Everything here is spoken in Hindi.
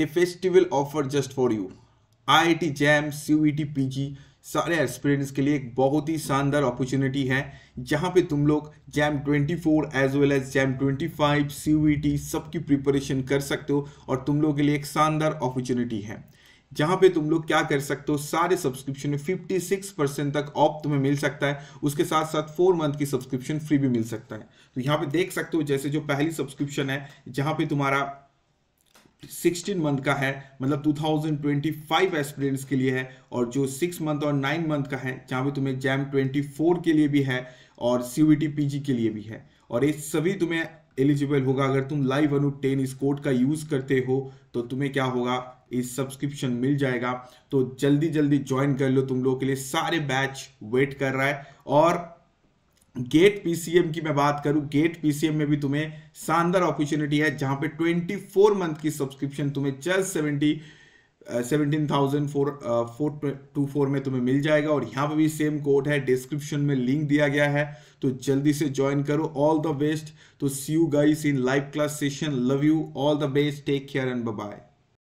A festival offer just for you I I JAM C E T P G सारे एक्सपीरियंस के लिए एक बहुत ही शानदार अपॉर्चुनिटी है जहाँ पे तुम लोग JAM 24 as well as JAM 25 C E T सबकी प्रिपरेशन कर सकते हो और तुम लोगों के लिए एक शानदार अपॉर्चुनिटी है जहाँ पे तुम लोग क्या कर सकते हो सारे सब्सक्रिप्शन में 56 परसेंट तक ऑफ तुम्हें मिल सकता है उसके साथ साथ फोर मंथ की सब्सक्रिप्शन फ्री भी मिल सकता है तो यहाँ पे देख सकते हो जैसे जो पहली सब्सक्रिप्शन है जहाँ पे तुम्हारा सिक्सटीन मंथ का है मतलब 2025 एस्पिरेंट्स के लिए है और जो सिक्स मंथ और नाइन मंथ का है जहाँ पे तुम्हें जैम 24 के लिए भी है और सी पीजी के लिए भी है और ये सभी तुम्हें एलिजिबल होगा अगर तुम लाइव अनूप टेन इस कोड का यूज़ करते हो तो तुम्हें क्या होगा इस सब्सक्रिप्शन मिल जाएगा तो जल्दी जल्दी ज्वाइन कर लो तुम लोगों के लिए सारे बैच वेट कर रहा है और गेट पीसीएम की मैं बात करूं गेट पीसीएम में भी तुम्हें शानदार अपॉर्चुनिटी है जहां पे 24 मंथ की सब्सक्रिप्शन तुम्हें just seventy seventeen thousand four four two four में तुम्हें मिल जाएगा और यहाँ पे भी सेम कोड है डिस्क्रिप्शन में लिंक दिया गया है तो जल्दी से ज्वाइन करो ऑल द बेस्ट तो see you guys in live class session love you all the best take care and bye